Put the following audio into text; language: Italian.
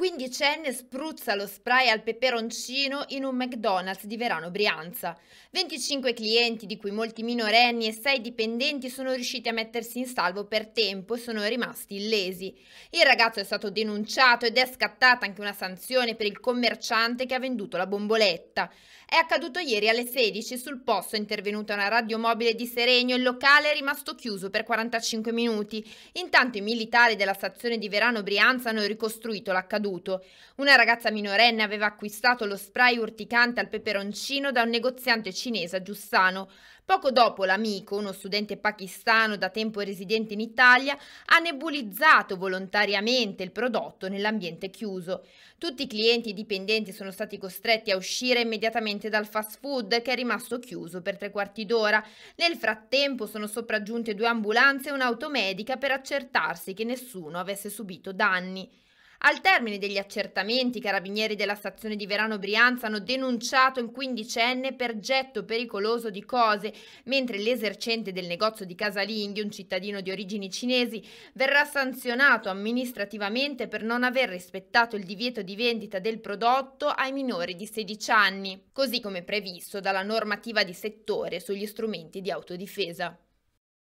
Quindicenne spruzza lo spray al peperoncino in un McDonald's di Verano Brianza. 25 clienti, di cui molti minorenni e 6 dipendenti, sono riusciti a mettersi in salvo per tempo e sono rimasti illesi. Il ragazzo è stato denunciato ed è scattata anche una sanzione per il commerciante che ha venduto la bomboletta. È accaduto ieri alle 16, sul posto è intervenuta una radiomobile di Seregno, il locale è rimasto chiuso per 45 minuti. Intanto i militari della stazione di Verano Brianza hanno ricostruito l'accaduto voluto. Una ragazza minorenne aveva acquistato lo spray urticante al peperoncino da un negoziante cinese a Giussano. Poco dopo l'amico, uno studente pakistano da tempo residente in Italia, ha nebulizzato volontariamente il prodotto nell'ambiente chiuso. Tutti i clienti e i dipendenti sono stati costretti a uscire immediatamente dal fast food che è rimasto chiuso per tre quarti d'ora. Nel frattempo sono sopraggiunte due ambulanze e un'automedica per accertarsi che nessuno avesse subito danni. Al termine degli accertamenti, i carabinieri della stazione di Verano Brianza hanno denunciato il quindicenne per getto pericoloso di cose, mentre l'esercente del negozio di Casalinghi, un cittadino di origini cinesi, verrà sanzionato amministrativamente per non aver rispettato il divieto di vendita del prodotto ai minori di 16 anni, così come previsto dalla normativa di settore sugli strumenti di autodifesa.